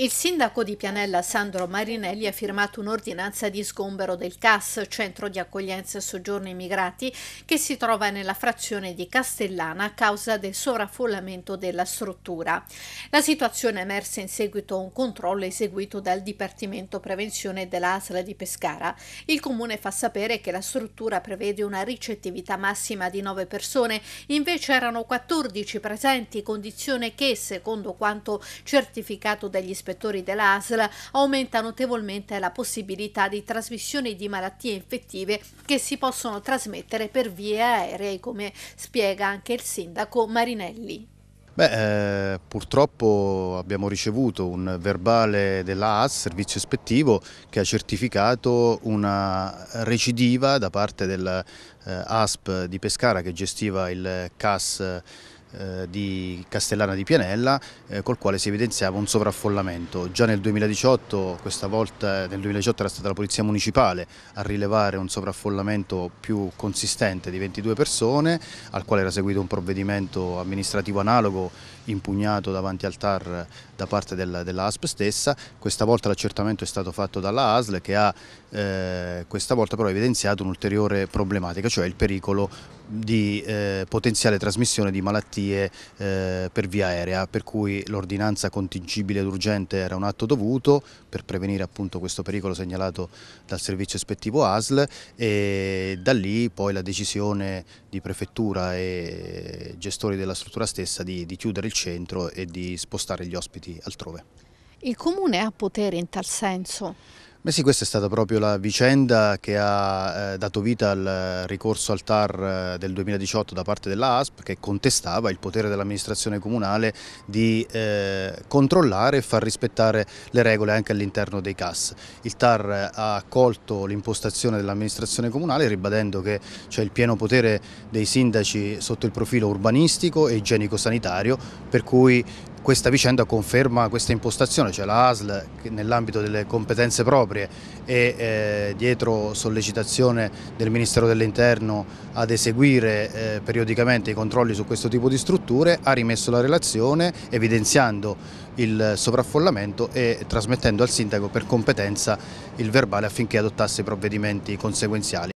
Il sindaco di Pianella Sandro Marinelli ha firmato un'ordinanza di sgombero del CAS, Centro di Accoglienza e Soggiorno Immigrati, che si trova nella frazione di Castellana a causa del sovraffollamento della struttura. La situazione è emersa in seguito a un controllo eseguito dal Dipartimento Prevenzione dell'Asla di Pescara. Il comune fa sapere che la struttura prevede una ricettività massima di 9 persone, invece erano 14 presenti, condizione che, secondo quanto certificato dagli specialisti, ispettori dell'ASL aumenta notevolmente la possibilità di trasmissione di malattie infettive che si possono trasmettere per vie aeree, come spiega anche il sindaco Marinelli. Beh, eh, purtroppo abbiamo ricevuto un verbale dell'AAS, servizio ispettivo, che ha certificato una recidiva da parte dell'ASP eh, di Pescara che gestiva il CAS eh, di Castellana di Pianella eh, col quale si evidenziava un sovraffollamento. Già nel 2018, questa volta nel 2018 era stata la Polizia Municipale a rilevare un sovraffollamento più consistente di 22 persone al quale era seguito un provvedimento amministrativo analogo impugnato davanti al TAR da parte del, dell'ASP stessa. Questa volta l'accertamento è stato fatto dalla ASL che ha eh, questa volta però evidenziato un'ulteriore problematica, cioè il pericolo di eh, potenziale trasmissione di malattie eh, per via aerea, per cui l'ordinanza contingibile ed urgente era un atto dovuto per prevenire appunto questo pericolo segnalato dal servizio ispettivo ASL e da lì poi la decisione di prefettura e gestori della struttura stessa di, di chiudere il centro e di spostare gli ospiti altrove. Il comune ha potere in tal senso? Beh sì, questa è stata proprio la vicenda che ha eh, dato vita al ricorso al TAR eh, del 2018 da parte della ASP che contestava il potere dell'amministrazione comunale di eh, controllare e far rispettare le regole anche all'interno dei CAS. Il TAR eh, ha accolto l'impostazione dell'amministrazione comunale ribadendo che c'è il pieno potere dei sindaci sotto il profilo urbanistico e igienico-sanitario per cui questa vicenda conferma questa impostazione, cioè la ASL nell'ambito delle competenze proprie e eh, dietro sollecitazione del Ministero dell'Interno ad eseguire eh, periodicamente i controlli su questo tipo di strutture ha rimesso la relazione evidenziando il sovraffollamento e trasmettendo al sindaco per competenza il verbale affinché adottasse i provvedimenti conseguenziali.